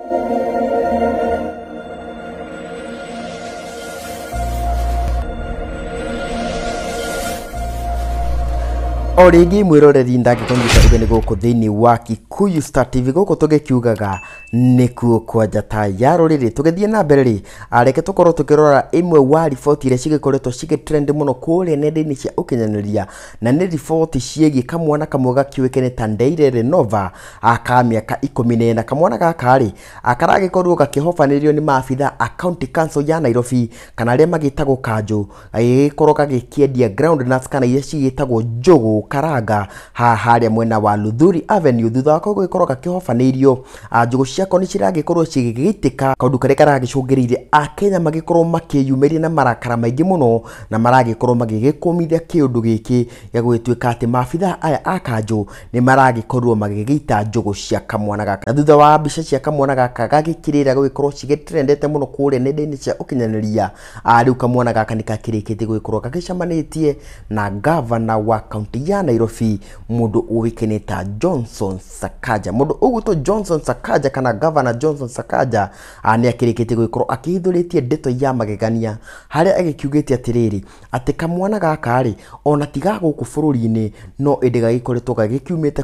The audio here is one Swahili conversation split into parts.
Thank you. o rĩngĩ mwĩroreri ndangĩkũnyita ũgeni gũkũ thĩinĩ wa Gĩkũyũ Star TV gũkũ tũgĩkiugaga nĩkuo kwa njata ya rũrĩrĩ tũgĩthiĩ na mbere rĩ reke tũkorwo tũkĩrora ĩmwe wa riboti iria cigĩkoretwo cigĩtrend mũno kũrĩa nenda-inĩ cia ũkinyanĩria na nĩ riboti ciĩgiĩ kamwana kamwe gakĩũĩkaine ta Ndeire Renova aka mĩaka ikũmi na ĩna kamwana gaka rĩ karagĩkorwo gakĩhobanĩrio nĩ maabitha a county council ya Nairobi kana arĩa magĩtagwo kanjũ gagĩgĩkorwo gagĩkĩendia ground nuts kana iria cigĩtagwo njũgũ gukaranga haharĩa mwena wa Luthuri Avenue thutha wa gũgĩkorwo gakĩhobanĩirio ah, njũgũ ciako nĩ ciragĩkorwo cigĩgĩitĩka kaũndũ karĩa karagĩcũngĩrĩire akenya magĩkorwo makĩyumĩria na marakara maingi muno na marage maragĩkorwo magĩgĩkũmithia kiundu giki ya gwituika ati mafitha aya a ni marage maragĩkorwo magigita njũgũ cia kamwana gaka na thutha wa bisha cia kamwanaga gaka gagĩkĩrĩra gũgĩkorwo cigĩtrendete mũno kũrĩa nenda-inĩ cia ũkinyanĩria ah, rĩu kamwana gaka kanika gakĩrĩkĩte gũgĩkorwo gagĩcamanĩtie na governor wa county ya ya nairobi mundu uwikaine ta johnson sakaja mundu ugwitwo johnson sakaja kana governor johnson sakaja nä akä rä kä te ndeto ya magegania harä agä kiugä te kamwana gaka rä ona tiga bå rå ri no ä gagä koretwo gagä kiumä te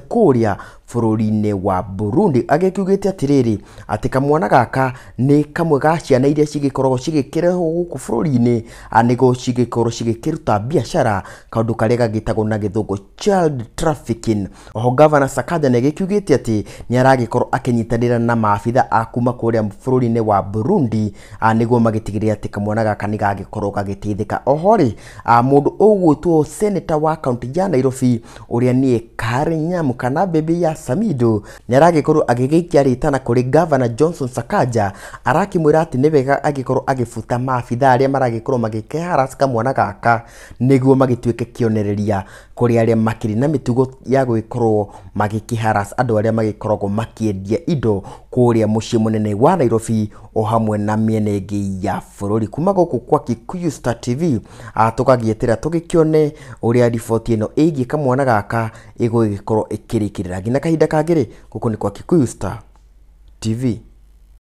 bũrũri-inĩ wa Burundi agĩkiugĩte atĩrĩrĩ atĩ kamwana gaka nĩ kamwe ga ciana iria cigĩkoragwo cigĩkĩrehwo gũkũ bũrũri-inĩ ah, nĩguo cigĩkorwo cigĩkĩruta biacara kaũndũ karĩa gagĩtagwo na gĩthũngũ child trafficking oho gavana sakanja nä te ati nä aragäkorwo akinyitanira na maabitha a kuma kuria bururi-inĩ wa Burundi nĩguo magĩtigĩrĩre atĩ kamwana gaka nĩ gagĩkorwo gagĩteithĩka oho rĩ mũndũ ũgwĩtwo seneta wa kaunti ya Nairobi ũrĩa niĩ Karĩ Nyamu kana bebe ya Samido nĩ aragĩkorwo agĩgĩikia rĩtana kũrĩ gavana Johnson sakaja Sakanja arakĩmwĩra atĩ nĩ wega agĩkorwo agĩbuta maabitha arĩa maragĩkorwo magĩkĩharas kamwana gaka nĩguo magĩtuĩke kĩonereria kũrĩa aria makiri na mitugo ya gwikorwo magikiharas andu aria magikoragwo makiendia indo kuria mucii munene wa Nairobi o hamwe na miena ingi ya bururi kuma guku kwa Kikuyu Star TV tukagietera tugikione uria riboti ino igie kamwana gaka igwigikorwo ikirikirira nginya kahinda kangiri guku ni kwa Kikuyu Star TV